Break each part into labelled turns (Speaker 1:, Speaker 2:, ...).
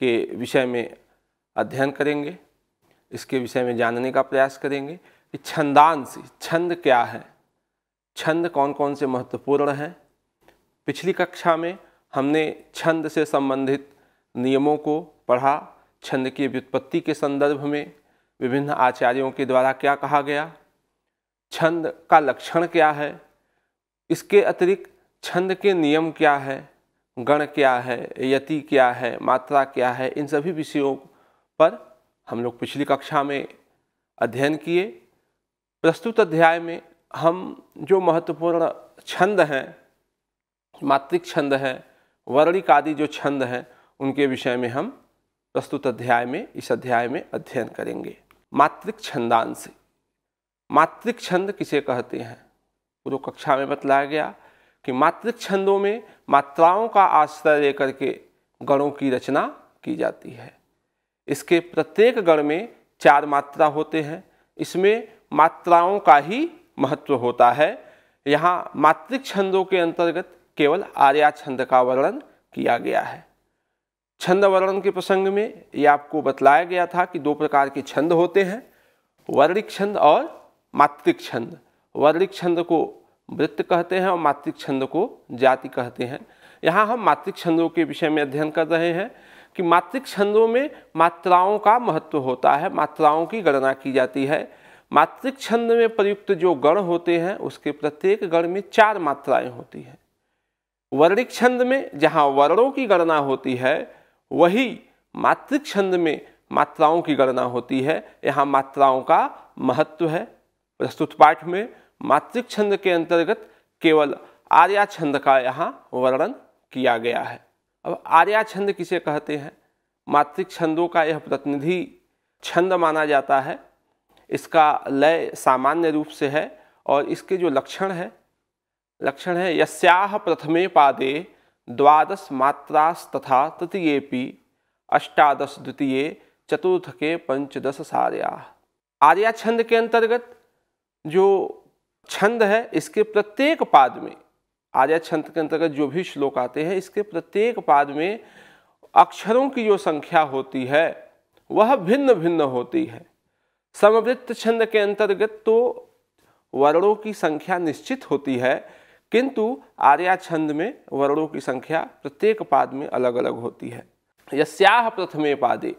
Speaker 1: के विषय में अध्ययन करेंगे इसके विषय में जानने का प्रयास करेंगे कि छंदांश छंद क्या है छंद कौन कौन से महत्वपूर्ण हैं पिछली कक्षा में हमने छंद से संबंधित नियमों को पढ़ा छंद की व्युत्पत्ति के संदर्भ में विभिन्न आचार्यों के द्वारा क्या कहा गया छंद का लक्षण क्या है इसके अतिरिक्त छंद के नियम क्या है गण क्या है यति क्या है मात्रा क्या है इन सभी विषयों पर हम लोग पिछली कक्षा में अध्ययन किए प्रस्तुत अध्याय में हम जो महत्वपूर्ण छंद हैं मात्रिक छंद हैं वर्णिक आदि जो छंद हैं उनके विषय में हम प्रस्तुत अध्याय में इस अध्याय में अध्ययन करेंगे मात्रिक छंदांश मात्रिक छंद किसे कहते हैं पूर्व कक्षा में बतलाया गया कि मात्रिक छंदों में मात्राओं का आश्रय लेकर के गणों की रचना की जाती है इसके प्रत्येक गण में चार मात्रा होते हैं इसमें मात्राओं का ही महत्व होता है यहाँ मात्रिक छंदों के अंतर्गत केवल आर्या छंद का वर्णन किया गया है छंद वर्णन के प्रसंग में ये आपको बतलाया गया था कि दो प्रकार के छंद होते हैं वर्णिक छंद और मात्रिक छंद वर्णिक छंद को वृत्त कहते हैं और मातृक छंद को जाति कहते हैं यहाँ हम मातृक छंदों के विषय में अध्ययन कर रहे हैं कि मातृक छंदों में मात्राओं का महत्व होता है मात्राओं की गणना की जाती है मातृक छंद में प्रयुक्त जो गण होते हैं उसके प्रत्येक गण में चार मात्राएं होती हैं वर्णिक छंद में जहाँ वर्णों की गणना होती है वही मातृक छंद में मात्राओं की गणना होती है यहाँ मात्राओं का महत्व है प्रस्तुत पाठ में मात्रिक छंद के अंतर्गत केवल आर्या छंद का यहाँ वर्णन किया गया है अब आर्या छंद किसे कहते हैं मात्रिक छंदों का यह प्रतिनिधि छंद माना जाता है इसका लय सामान्य रूप से है और इसके जो लक्षण है लक्षण है यस्याह प्रथमे पादे द्वादश मात्रास तथा तृतीय पी अष्टादश द्वितीय चतुर्थ के पंचदश सार्या आर्या छंद के अंतर्गत जो छंद है इसके प्रत्येक पाद में आज छंद के अंतर्गत जो भी श्लोक आते हैं इसके प्रत्येक पाद में अक्षरों की जो संख्या होती है वह भिन्न भिन्न होती है समवृत्त छंद के अंतर्गत तो वर्णों की संख्या निश्चित होती है किंतु आर्या छंद में वर्णों की संख्या प्रत्येक पाद में अलग अलग होती है यस्याह प्रथमे पादे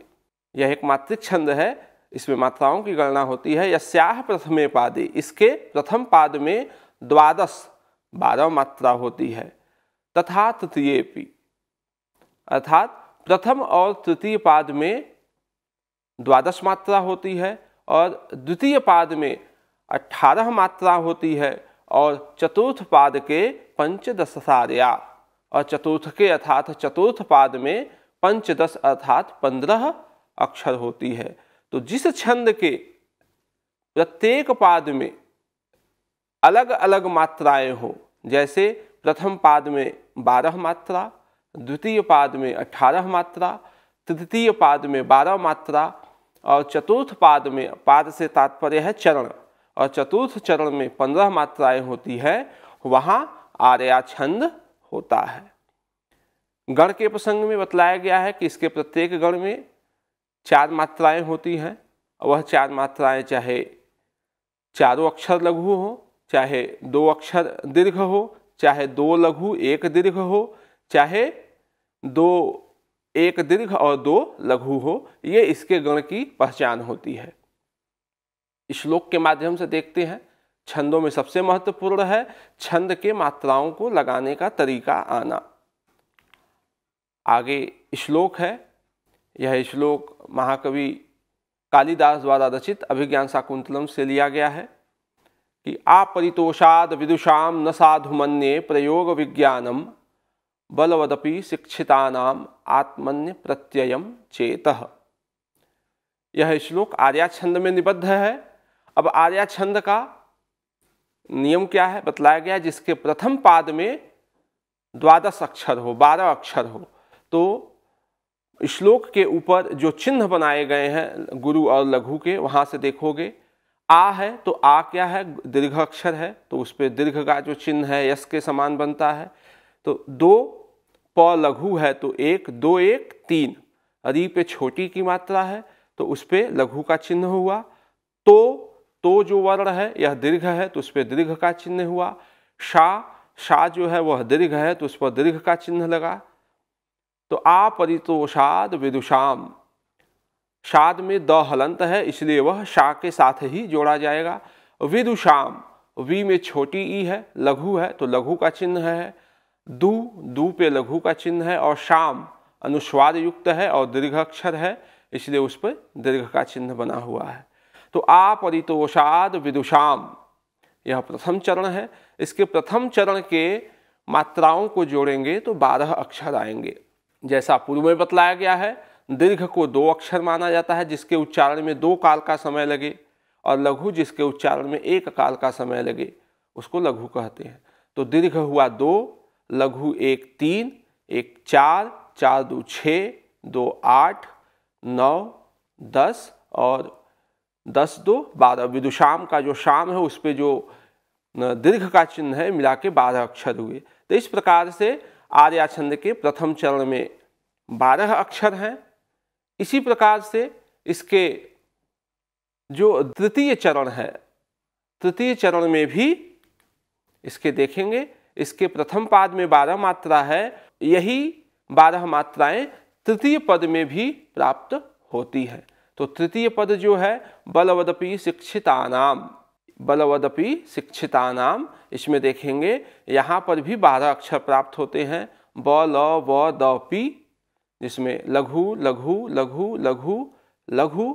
Speaker 1: यह एक मात्रिक छंद है इसमें मात्राओं की गणना होती है यस्याह प्रथमे पादे इसके प्रथम पाद में द्वादश बारह मात्रा होती है तथा तृतीयपि अर्थात प्रथम और तृतीय पाद में द्वादश मात्रा होती है और द्वितीय पाद में अठारह मात्रा होती है और चतुर्थ पाद के पंचदशार्या और चतुर्थ के अर्थात चतुर्थ पाद में पंचदश अर्थात पंद्रह अक्षर होती है तो जिस छंद के प्रत्येक पाद में अलग अलग मात्राएं हों जैसे प्रथम पाद में बारह मात्रा द्वितीय पाद में अठारह मात्रा तृतीय पाद में बारह मात्रा और चतुर्थ पाद में पाद से तात्पर्य है चरण और चतुर्थ चरण में पंद्रह मात्राएं होती है वहाँ आर्या छंद होता है गण के प्रसंग में बतलाया गया है कि इसके प्रत्येक गण में चार मात्राएं होती हैं वह चार मात्राएं चाहे चारों अक्षर लघु हो चाहे दो अक्षर दीर्घ हो चाहे दो लघु एक दीर्घ हो चाहे दो एक दीर्घ और दो लघु हो ये इसके गण की पहचान होती है श्लोक के माध्यम से देखते हैं छंदों में सबसे महत्वपूर्ण है छंद के मात्राओं को लगाने का तरीका आना आगे श्लोक है यह श्लोक महाकवि कालिदास द्वारा रचित अभिज्ञान शाकुंतलम से लिया गया है कि आपरितोषाद विदुषा न साधु मन्ये प्रयोग विज्ञानम बलवदपि शिक्षिता आत्मन्य प्रत्यय चेत यह श्लोक आर्या छंद में निबद्ध है अब आर्या छंद का नियम क्या है बतलाया गया जिसके प्रथम पाद में द्वादश अक्षर हो बारह अक्षर हो तो श्लोक के ऊपर जो चिन्ह बनाए गए हैं गुरु और लघु के वहाँ से देखोगे आ है तो आ क्या है दीर्घ अक्षर है तो उस पर दीर्घ का जो चिन्ह है यश के समान बनता है तो दो प लघु है तो एक दो एक तीन अरी पे छोटी की मात्रा है तो उस पर लघु का चिन्ह हुआ तो तो जो वर्ण है यह दीर्घ है तो उस पर दीर्घ का चिन्ह हुआ शाह शाह जो है वह दीर्घ है तो उस पर दीर्घ का चिन्ह लगा तो आपरितोषाद विदुषाम शाद में द हलंत है इसलिए वह शा के साथ ही जोड़ा जाएगा विदुषाम वी में छोटी ई है लघु है तो लघु का चिन्ह है दू दू पे लघु का चिन्ह है और शाम अनुस्वाद युक्त है और दीर्घ अक्षर है इसलिए उस पर दीर्घ का चिन्ह बना हुआ है तो आपरितोषाद विदुषाम यह प्रथम चरण है इसके प्रथम चरण के मात्राओं को जोड़ेंगे तो बारह अक्षर आएंगे जैसा पूर्व में बतलाया गया है दीर्घ को दो अक्षर माना जाता है जिसके उच्चारण में दो काल का समय लगे और लघु जिसके उच्चारण में एक काल का समय लगे उसको लघु कहते हैं तो दीर्घ हुआ दो लघु एक तीन एक चार चार दो छः दो आठ नौ दस और दस दो बारह विदुषाम का जो शाम है उस पर जो दीर्घ का चिन्ह है मिला के बारह अक्षर हुए तो इस प्रकार से आर्या छंद के प्रथम चरण में बारह अक्षर हैं इसी प्रकार से इसके जो तृतीय चरण है तृतीय चरण में भी इसके देखेंगे इसके प्रथम पाद में बारह मात्रा है यही बारह मात्राएं तृतीय पद में भी प्राप्त होती है तो तृतीय पद जो है बलवदपी शिक्षिता नाम बलवदपि शिक्षिता नाम इसमें देखेंगे यहाँ पर भी बारह अक्षर प्राप्त होते हैं ब ल व द पी जिसमें लघु लघु लघु लघु लघु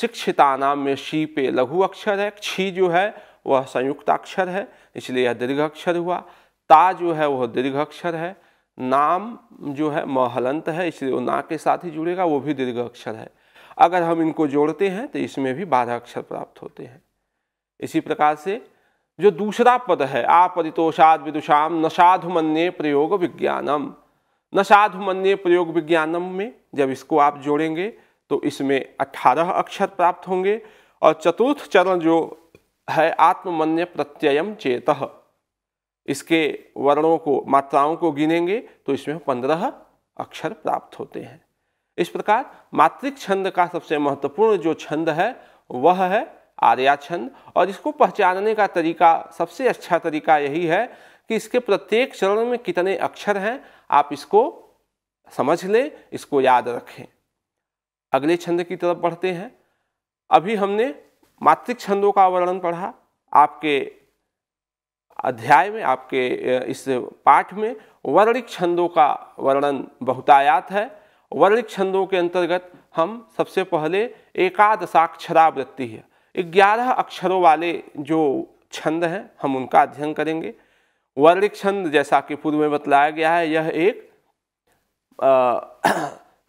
Speaker 1: शिक्षिता नाम में शी पे लघु अक्षर है क्षी जो है वह संयुक्त अक्षर है इसलिए यह दीर्घ अक्षर हुआ ता जो है वह दीर्घ अक्षर है नाम जो है महलंत है इसलिए वो ना के साथ ही जुड़ेगा वो भी दीर्घ अक्षर है अगर हम इनको जोड़ते हैं तो इसमें भी बारह अक्षर प्राप्त होते हैं इसी प्रकार से जो दूसरा पद है आपरितोषाद विदुषाम न साधु प्रयोग विज्ञानम न साधु प्रयोग विज्ञानम में जब इसको आप जोड़ेंगे तो इसमें अठारह अक्षर प्राप्त होंगे और चतुर्थ चरण जो है आत्मन्य प्रत्ययम चेत इसके वर्णों को मात्राओं को गिनेंगे तो इसमें पंद्रह अक्षर प्राप्त होते हैं इस प्रकार मातृक छंद का सबसे महत्वपूर्ण जो छंद है वह है आर्या छंद और इसको पहचानने का तरीका सबसे अच्छा तरीका यही है कि इसके प्रत्येक चरण में कितने अक्षर हैं आप इसको समझ लें इसको याद रखें अगले छंद की तरफ बढ़ते हैं अभी हमने मातृक छंदों का वर्णन पढ़ा आपके अध्याय में आपके इस पाठ में वर्णिक छंदों का वर्णन बहुतायात है वर्णिक छंदों के अंतर्गत हम सबसे पहले एकादशाक्षरावृत्ति है ग्यारह अक्षरों वाले जो छंद हैं हम उनका अध्ययन करेंगे वर्णिक छंद जैसा कि पूर्व में बतलाया गया है यह एक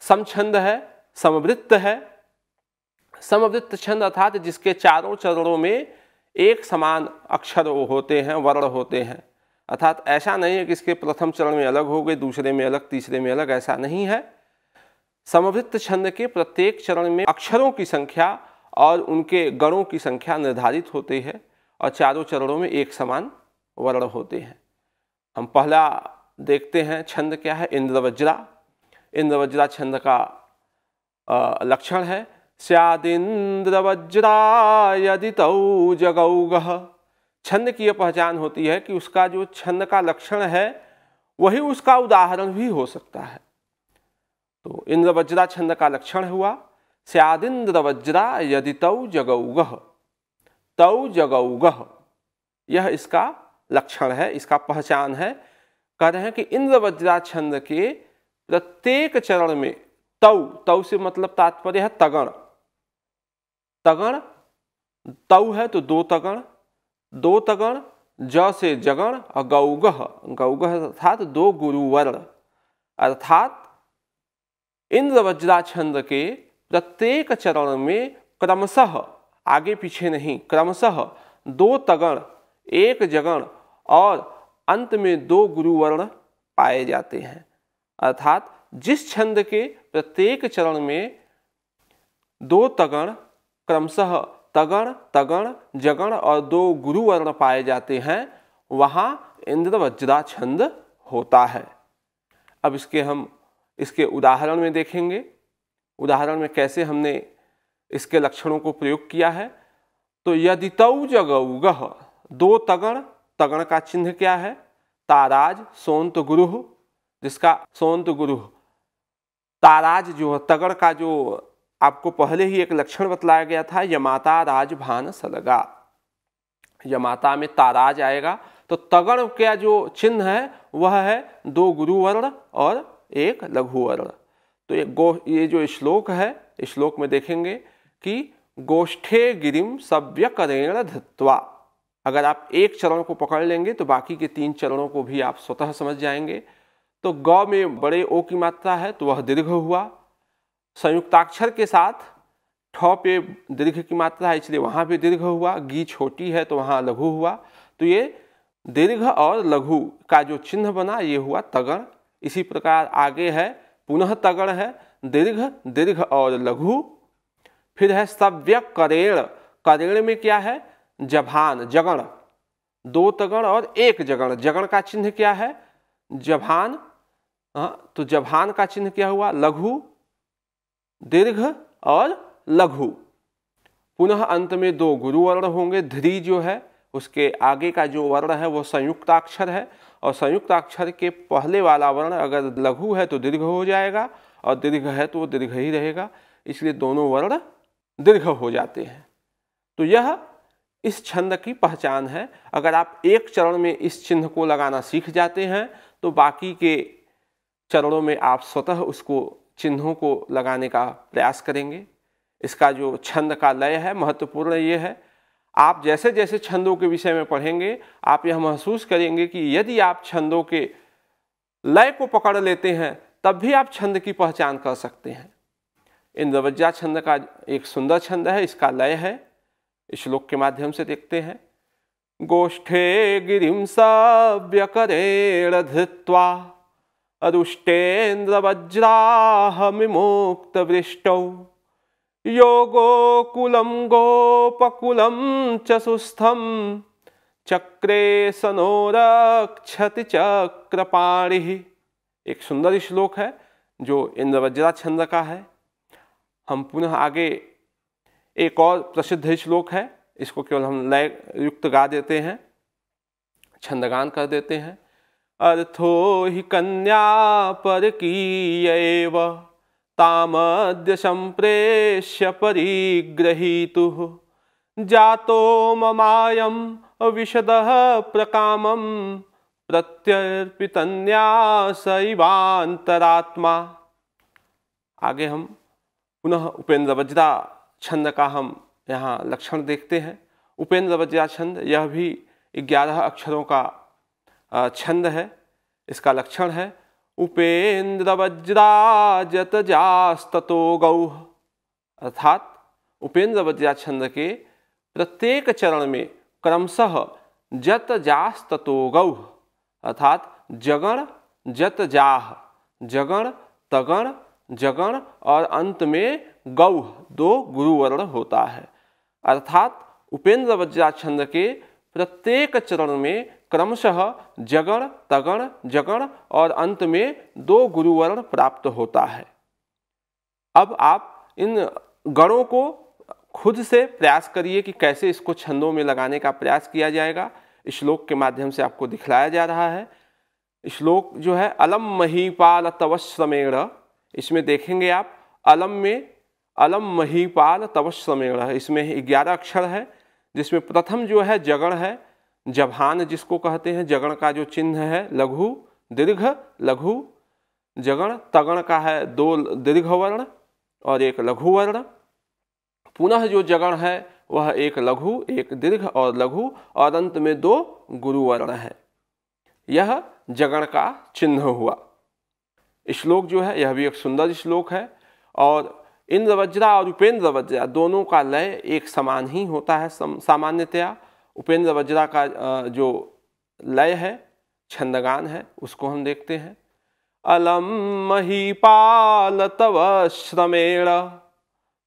Speaker 1: समछंद है समवृत्त है समवृत्त छंद अर्थात जिसके चारों चरणों में एक समान अक्षर होते हैं वर्ण होते हैं अर्थात ऐसा नहीं है कि इसके प्रथम चरण में अलग हो गए दूसरे में अलग तीसरे में अलग ऐसा नहीं है समवृत्त छंद के प्रत्येक चरण में अक्षरों की संख्या और उनके गणों की संख्या निर्धारित होती है और चारों चरणों में एक समान वर्ण होते हैं हम पहला देखते हैं छंद क्या है इंद्रवज्रा इंद्रवज्रा छंद का लक्षण है स्यादिंद्रवज्रा यदि तऊ जगौगह छंद की यह पहचान होती है कि उसका जो छंद का लक्षण है वही उसका उदाहरण भी हो सकता है तो इंद्रवज्रा छंद का लक्षण हुआ वज्रा यदि तौ जगौगह तौ जगौगह यह इसका लक्षण है इसका पहचान है कह रहे हैं कि इंद्रवज्रा छंद के प्रत्येक चरण में तौ तौ से मतलब तात्पर्य है तगण तगण तव है तो दो तगण दो तगण ज से जगण और गौगह गौगह अर्थात दो गुरुवर अर्थात इंद्रवज्रा छंद के प्रत्येक चरण में क्रमशः आगे पीछे नहीं क्रमशः दो तगण एक जगण और अंत में दो गुरुवर्ण पाए जाते हैं अर्थात जिस छंद के प्रत्येक चरण में दो तगण क्रमशः तगण तगण जगण और दो गुरुवर्ण पाए जाते हैं वहाँ इंद्रवज्रा छंद होता है अब इसके हम इसके उदाहरण में देखेंगे उदाहरण में कैसे हमने इसके लक्षणों को प्रयोग किया है तो यदि तऊ जगऊ दो तगण तगण का चिन्ह क्या है ताराज सोंत गुरुह जिसका सोंत गुरुह ताराज जो है तगड़ का जो आपको पहले ही एक लक्षण बतलाया गया था यमाता राज भान सलगा यमाता में ताराज आएगा तो तगड़ का जो चिन्ह है वह है दो गुरुवर्ण और एक लघुवर्ण तो ये गो ये जो श्लोक है श्लोक में देखेंगे कि गोष्ठे गिरिम करेण धत्वा अगर आप एक चरण को पकड़ लेंगे तो बाकी के तीन चरणों को भी आप स्वतः समझ जाएंगे तो ग में बड़े ओ की मात्रा है तो वह दीर्घ हुआ संयुक्ताक्षर के साथ ठ पे दीर्घ की मात्रा है इसलिए वहाँ भी दीर्घ हुआ गी छोटी है तो वहाँ लघु हुआ तो ये दीर्घ और लघु का जो चिन्ह बना ये हुआ तगण इसी प्रकार आगे है पुनः तगड़ है दीर्घ दीर्घ और लघु फिर है सव्य करेण करेण में क्या है जभान जगण दो तगण और एक जगण जगण का चिन्ह क्या है जभान हाँ तो जभान का चिन्ह क्या हुआ लघु दीर्घ और लघु पुनः अंत में दो गुरु वर्ण होंगे धरी जो है उसके आगे का जो वर्ण है वो संयुक्ताक्षर है और संयुक्त अक्षर के पहले वाला वर्ण अगर लघु है तो दीर्घ हो जाएगा और दीर्घ है तो वो दीर्घ ही रहेगा इसलिए दोनों वर्ण दीर्घ हो जाते हैं तो यह इस छंद की पहचान है अगर आप एक चरण में इस चिन्ह को लगाना सीख जाते हैं तो बाकी के चरणों में आप स्वतः उसको चिन्हों को लगाने का प्रयास करेंगे इसका जो छंद का लय है महत्वपूर्ण ये है आप जैसे जैसे छंदों के विषय में पढ़ेंगे आप यह महसूस करेंगे कि यदि आप छंदों के लय को पकड़ लेते हैं तब भी आप छंद की पहचान कर सकते हैं इंद्रवज्जा छंद का एक सुंदर छंद है इसका लय है श्लोक के माध्यम से देखते हैं गोष्ठे गिरिम करे धृत्वा वृष्टौ योगोकुलं गोपकुलं च सुस्थं चक्रे सनो रक्षति एक सुंदर श्लोक है जो इंद्रवज्रा छंद का है हम पुनः आगे एक और प्रसिद्ध श्लोक है इसको केवल हम लय युक्त गा देते हैं छंदगान कर देते हैं अर्थो ही कन्या पर की एवं तामद्य सम्प्रेष्य परिगृहीतुः जातो ममायम विशद प्रकाम प्रत्यर्पितन्यास आगे हम पुनः उपेंद्र वज्रा छंद का हम यहाँ लक्षण देखते हैं उपेंद्र वज्रा छंद यह भी ग्यारह अक्षरों का छंद है इसका लक्षण है उपेन्द्र उपेन्द्रवज्राजत जास्तो गौ अर्थात उपेंद्र वज्रा छंद के प्रत्येक चरण में क्रमशः जत जास्तो गौ अर्थात जगण जत जाह जगण तगण जगण और अंत में गौ दो गुरुवर्ण होता है अर्थात उपेन्द्र वज्रा छंद के प्रत्येक चरण में क्रमशः जगण तगण जगण और अंत में दो गुरुवर्ण प्राप्त होता है अब आप इन गणों को खुद से प्रयास करिए कि कैसे इसको छंदों में लगाने का प्रयास किया जाएगा श्लोक के माध्यम से आपको दिखलाया जा रहा है श्लोक जो है अलम महीपाल तवश्रमेण इसमें देखेंगे आप अलम में अलम महीपाल तवश्रमेण इसमें ग्यारह अक्षर है जिसमें प्रथम जो है जगण है जभान जिसको कहते हैं जगण का जो चिन्ह है लघु दीर्घ लघु जगण तगण का है दो दीर्घ वर्ण और एक लघु वर्ण पुनः जो जगण है वह एक लघु एक दीर्घ और लघु और अंत में दो गुरुवर्ण है यह जगण का चिन्ह हुआ श्लोक जो है यह भी एक सुंदर श्लोक है और इंद्र वज्रा और उपेंद्र वज्रा दोनों का लय एक समान ही होता है सामान्यतया उपेंद्र वज्रा का जो लय है छंदगान है उसको हम देखते हैं अलम महीपाल तव श्रमेण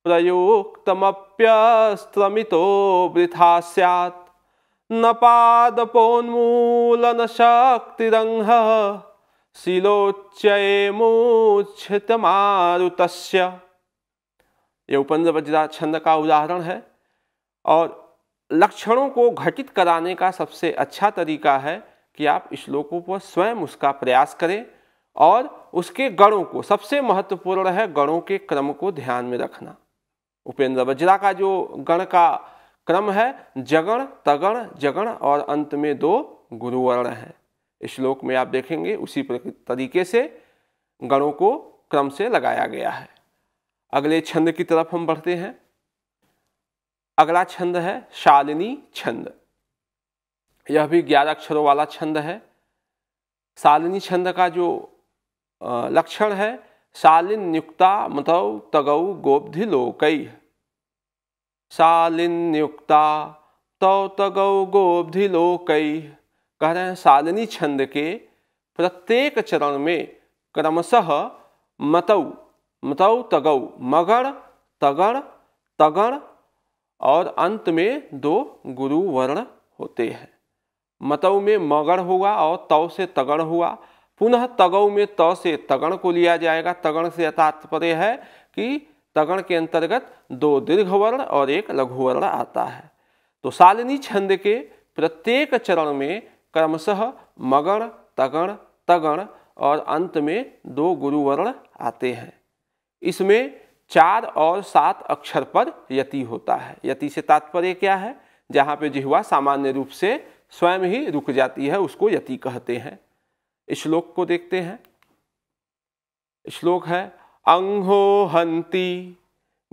Speaker 1: प्रयोक्तमप्यस्त्रमितो वृथा स्यात् न पादपोन्मूलन शक्तिरंग शिलोच्चय मूर्छित मारुतस्य ये उपन्द्र वज्रा छंद का उदाहरण है और लक्षणों को घटित कराने का सबसे अच्छा तरीका है कि आप श्लोकों पर स्वयं उसका प्रयास करें और उसके गणों को सबसे महत्वपूर्ण है गणों के क्रम को ध्यान में रखना उपेंद्र वज्रा का जो गण का क्रम है जगण तगण जगण और अंत में दो गुरुवर्ण है श्लोक में आप देखेंगे उसी तरीके से गणों को क्रम से लगाया गया है अगले छंद की तरफ हम बढ़ते हैं अगला छंद है शालिनी छंद यह भी ग्यारह अक्षरों वाला छंद है शालिनी छंद का जो लक्षण है शालिन नियुक्ता मतौ तगौ गोब्धि लोकई शालिन नियुक्ता तौ तगौ गोब्धि लोकई कह रहे हैं शालिनी छंद के प्रत्येक चरण में क्रमशः मतऊ मतऊ तगौ मगर तगर तगर और अंत में दो गुरु वर्ण होते हैं मतऊ में मगर हुआ और तव से तगण हुआ पुनः तगौ में त से तगण को लिया जाएगा तगण से तात्पर्य है कि तगण के अंतर्गत दो दीर्घ वर्ण और एक लघु वर्ण आता है तो शालिनी छंद के प्रत्येक चरण में क्रमशः मगण तगण तगण और अंत में दो गुरुवर्ण आते हैं इसमें चार और सात अक्षर पर यति होता है यति से तात्पर्य क्या है जहाँ पे जिहवा सामान्य रूप से स्वयं ही रुक जाती है उसको यति कहते हैं श्लोक को देखते हैं श्लोक है अंगो हंति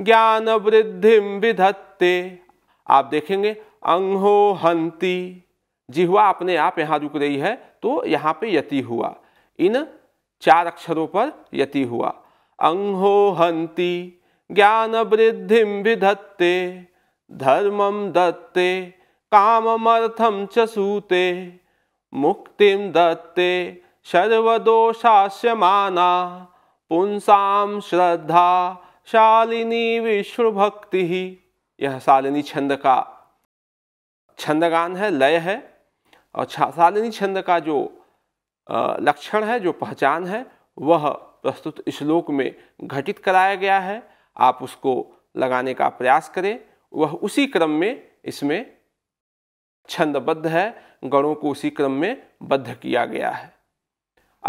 Speaker 1: ज्ञान वृद्धि विधत्ते आप देखेंगे अंगो हंति जिहवा अपने आप यहाँ रुक रही है तो यहाँ पे यति हुआ इन चार अक्षरों पर यति हुआ अंहो ज्ञान वृद्धि विधत्ते धर्म दत्ते काम च सूते मुक्तिं दत्ते सर्वदोषास्यमाना पुंसा श्रद्धा शालिनी विष्णुभक्ति यह शालिनी छंद का छंदगान है लय है और शालिनी छंद का जो लक्षण है जो पहचान है वह प्रस्तुत श्लोक में घटित कराया गया है आप उसको लगाने का प्रयास करें वह उसी क्रम में इसमें छंदबद्ध है गणों को उसी क्रम में बद्ध किया गया है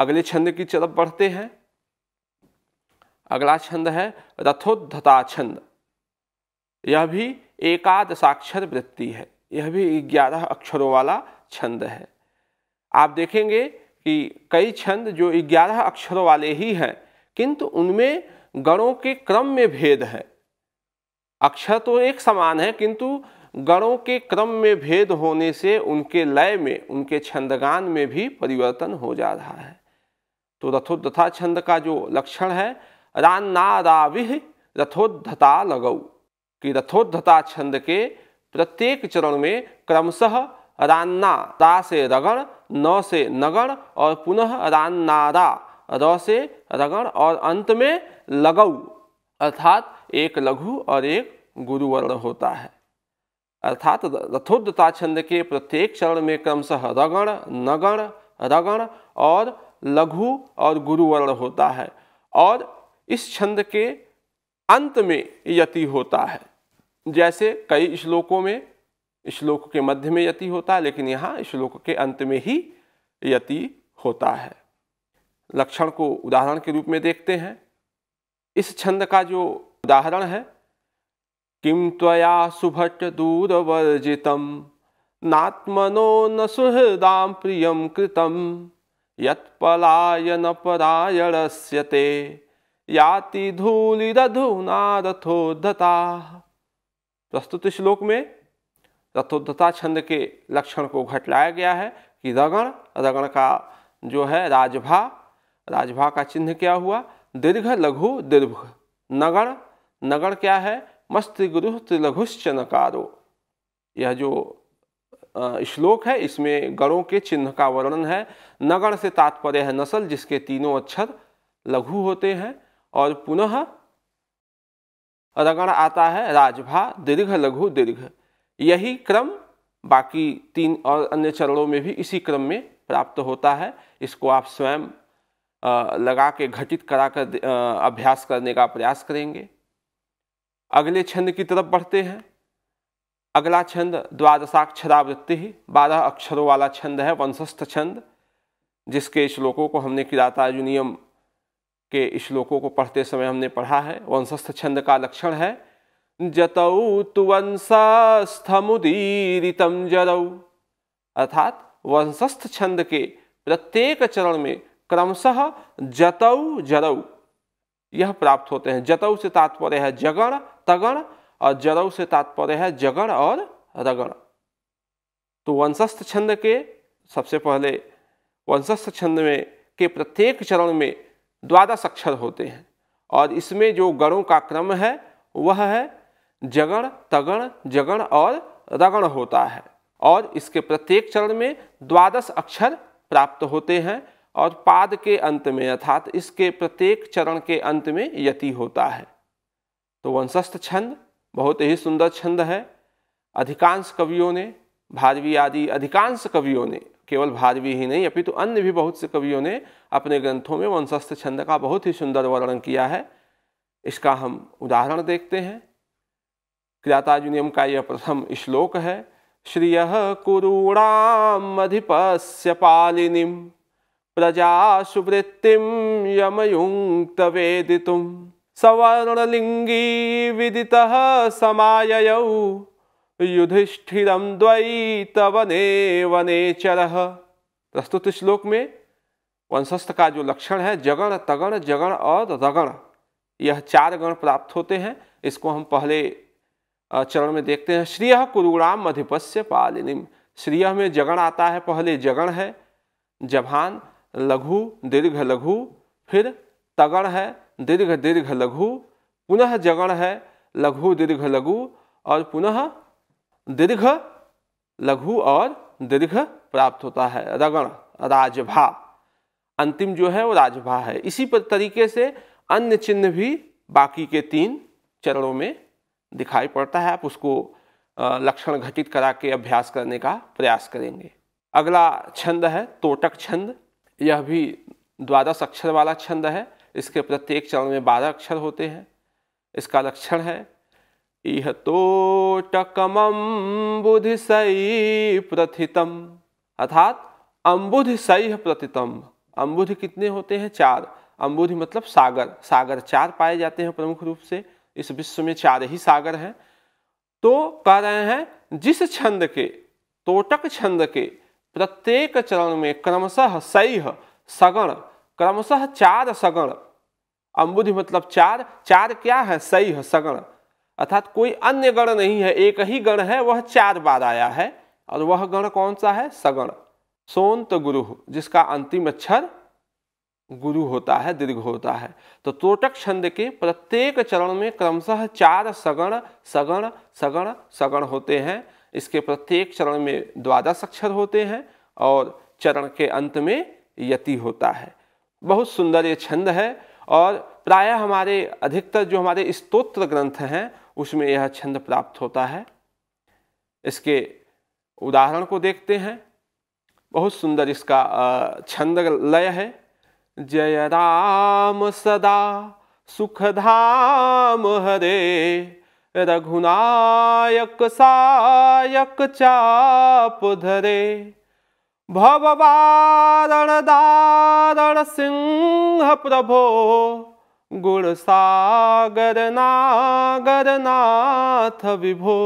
Speaker 1: अगले छंद की तरफ बढ़ते हैं अगला छंद है रथोद्धता छंद यह भी एकादशाक्षर वृत्ति है यह भी ग्यारह अक्षरों वाला छंद है आप देखेंगे कि कई छंद जो ग्यारह अक्षरों वाले ही हैं किंतु उनमें गणों के क्रम में भेद है अक्षर तो एक समान है किंतु गणों के क्रम में भेद होने से उनके लय में उनके छंदगान में भी परिवर्तन हो जा रहा है तो रथोद्धता छंद का जो लक्षण है राविह रथोद्धता लगऊ कि रथोद्धता छंद के प्रत्येक चरण में क्रमशः रान्ना रा से रगण न से नगण और पुनः रान्नारा र से रगण और अंत में लगऊ अर्थात एक लघु और एक गुरुवर्ण होता है अर्थात रथोद्रता छंद के प्रत्येक चरण में क्रमशः रगण नगण रगण और लघु और गुरुवर्ण होता है और इस छंद के अंत में यति होता है जैसे कई श्लोकों में श्लोक के मध्य में यति होता है लेकिन यहाँ श्लोक के अंत में ही यति होता है लक्षण को उदाहरण के रूप में देखते हैं इस छंद का जो उदाहरण है किम त्वया सुभट दूरवर्जितम नात्मनो न सुहृदाम प्रियम कृतम यत्पलायन से याति धूलिधुना रथोधता प्रस्तुत श्लोक में रथोद्धता छंद के लक्षण को घटलाया गया है कि रगण रगण का जो है राजभा राजभा का चिन्ह क्या हुआ दीर्घ लघु दीर्घ नगण नगण क्या है मस्त गुरु त्रिलघुश्च नकारो यह जो श्लोक है इसमें गणों के चिन्ह का वर्णन है नगण से तात्पर्य है नस्ल जिसके तीनों अक्षर लघु होते हैं और पुनः रगण आता है राजभा दीर्घ लघु दीर्घ यही क्रम बाकी तीन और अन्य चरणों में भी इसी क्रम में प्राप्त होता है इसको आप स्वयं लगा के घटित करा कर अभ्यास करने का प्रयास करेंगे अगले छंद की तरफ बढ़ते हैं अगला छंद द्वादशाक्षरावृत्ति ही बारह अक्षरों वाला छंद है वंशस्थ छंद जिसके श्लोकों को हमने किराता यूनियम के श्लोकों को पढ़ते समय हमने पढ़ा है वंशस्थ छंद का लक्षण है जतौ तु वंशास्थमुदीरितम जरऊ अर्थात वंशस्थ छंद के प्रत्येक चरण में क्रमशः जतऊ जरऊ यह प्राप्त होते हैं जतऊ से तात्पर्य है जगण तगण और जरऊ से तात्पर्य है जगण और रगण तो वंशस्थ छंद के सबसे पहले वंशस्थ छंद में के प्रत्येक चरण में द्वादश अक्षर होते हैं और इसमें जो गणों का क्रम है वह है जगण तगण जगण और रगण होता है और इसके प्रत्येक चरण में द्वादश अक्षर प्राप्त होते हैं और पाद के अंत में अर्थात इसके प्रत्येक चरण के अंत में यति होता है तो वंशस्थ छंद बहुत ही सुंदर छंद है अधिकांश कवियों ने भारवी आदि अधिकांश कवियों ने केवल भारवी ही नहीं अपितु तो अन्य भी बहुत से कवियों ने अपने ग्रंथों में वंशस्थ छंद का बहुत ही सुंदर वर्णन किया है इसका हम उदाहरण देखते हैं नियम का यह प्रथम श्लोक है श्रिय कुरूणामधिपस्य पालिनी प्रजा सुवृत्ति यमयुक्त वेदितुम सवर्णलिंगी युधिष्ठि द्वैत वने वने चर प्रस्तुत श्लोक में वंशस्थ का जो लक्षण है जगण तगण जगण और रगण यह चार गण प्राप्त होते हैं इसको हम पहले चरण में देखते हैं श्रिय कुरुग्राम मधिपस्य पालिनी श्रिय में जगण आता है पहले जगण है जभान लघु दीर्घ लघु फिर तगण है दीर्घ दीर्घ लघु पुनः जगण है लघु दीर्घ लघु और पुनः दीर्घ लघु और दीर्घ प्राप्त होता है रगण राजभा अंतिम जो है वो राजभा है इसी पर तरीके से अन्य चिन्ह भी बाकी के तीन चरणों में दिखाई पड़ता है आप उसको लक्षण घटित करा के अभ्यास करने का प्रयास करेंगे अगला छंद है तोटक छंद यह भी द्वादश अक्षर वाला छंद है इसके प्रत्येक चरण में बारह अक्षर होते हैं इसका लक्षण है इह तोटकम सई प्रथितम अर्थात अम्बुध सही प्रतितम अम्बुध कितने होते हैं चार अम्बुध मतलब सागर सागर चार पाए जाते हैं प्रमुख रूप से इस विश्व में चार ही सागर हैं तो कह रहे हैं जिस छंद के तोटक छंद के प्रत्येक चरण में क्रमशः सैह सगण क्रमशः चार सगण अम्बुधि मतलब चार चार क्या है सैह सगण अर्थात कोई अन्य गण नहीं है एक ही गण है वह चार बार आया है और वह गण कौन सा है सगण सोंत गुरु जिसका अंतिम अक्षर गुरु होता है दीर्घ होता है तो तोटक छंद के प्रत्येक चरण में क्रमशः चार सगण सगण सगण सगण होते हैं इसके प्रत्येक चरण में द्वादश अक्षर होते हैं और चरण के अंत में यति होता है बहुत सुंदर ये छंद है और प्रायः हमारे अधिकतर जो हमारे स्तोत्र ग्रंथ हैं उसमें यह छंद प्राप्त होता है इसके उदाहरण को देखते हैं बहुत सुंदर इसका छंद लय है जय राम सदा सुखधाम हरे रघुनायक सायक चाप धरे भववारण दारण सिंह प्रभो गुण सागर नागर नाथ विभो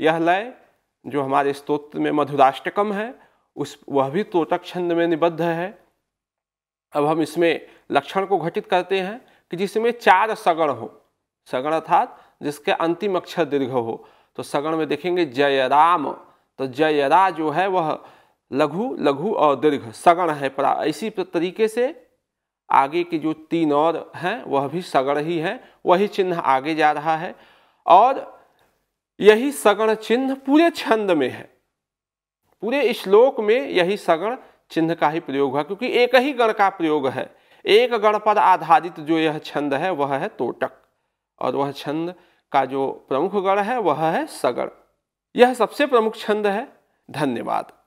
Speaker 1: यह लय जो हमारे स्तोत्र में मधुराष्टकम है उस वह भी तोटक छंद में निबद्ध है अब हम इसमें लक्षण को घटित करते हैं कि जिसमें चार सगण हो सगण अर्थात जिसके अंतिम अक्षर दीर्घ हो तो सगण में देखेंगे जयराम तो जयरा जो है वह लघु लघु और दीर्घ सगण है पर इसी तरीके से आगे के जो तीन और हैं वह भी सगण ही हैं वही चिन्ह आगे जा रहा है और यही सगण चिन्ह पूरे छंद में है पूरे श्लोक में यही सगण चिन्ह का ही प्रयोग हुआ क्योंकि एक ही गण का प्रयोग है एक गण पर आधारित जो यह छंद है वह है तोटक और वह छंद का जो प्रमुख गण है वह है सगण यह सबसे प्रमुख छंद है धन्यवाद